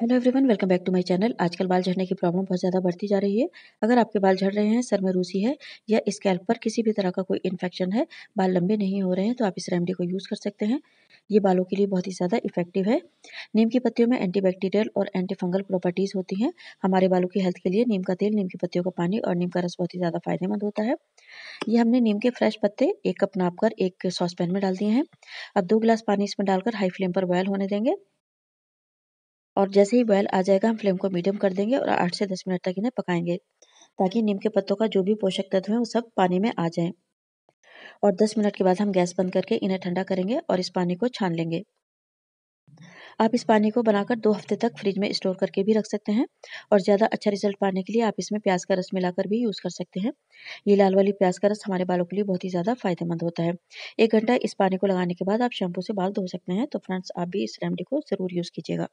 hello everyone welcome back to my channel आजकल बाल झड़ने की प्रॉब्लम बहुत ज़्यादा बढ़ती जा रही है अगर आपके बाल झड़ रहे हैं सर में रूसी है या स्कैल्प पर किसी भी तरह का कोई इन्फेक्शन है बाल लंबे नहीं हो रहे हैं तो आप इस रेमडी को यूज़ कर सकते हैं ये बालों के लिए बहुत ही ज़्यादा इफेक्टिव है नीम की पत्तियों में एंटीबैक्टीरियल और एंटी फंगल प्रॉपर्टीज़ होती हैं हमारे बालों की हेल्थ के लिए नीम का तेल नीम की पत्तियों का पानी और नीम का रस बहुत ही ज़्यादा फायदेमंद होता है ये हमने नीम के फ्रेश पत्ते एक कप नाप कर एक सॉस पैन में डाल दिए हैं अब दो गिलास पानी इसमें डालकर हाई फ्लेम पर बॉयल होने देंगे और जैसे ही बॉयल आ जाएगा हम फ्लेम को मीडियम कर देंगे और आठ से दस मिनट तक इन्हें पकाएंगे ताकि नीम के पत्तों का जो भी पोषक तत्व है वो सब पानी में आ जाए और दस मिनट के बाद हम गैस बंद करके इन्हें ठंडा करेंगे और इस पानी को छान लेंगे आप इस पानी को बनाकर दो हफ्ते तक फ्रिज में स्टोर करके भी रख सकते हैं और ज़्यादा अच्छा रिजल्ट पाने के लिए आप इसमें प्याज का रस मिलाकर भी यूज़ कर सकते हैं ये लाल वाली प्याज का रस हमारे बालों के लिए बहुत ही ज़्यादा फायदेमंद होता है एक घंटा इस पानी को लगाने के बाद आप शैम्पू से बाल धो सकते हैं तो फ्रेंड्स आप भी इस रेमडी को ज़रूर यूज़ कीजिएगा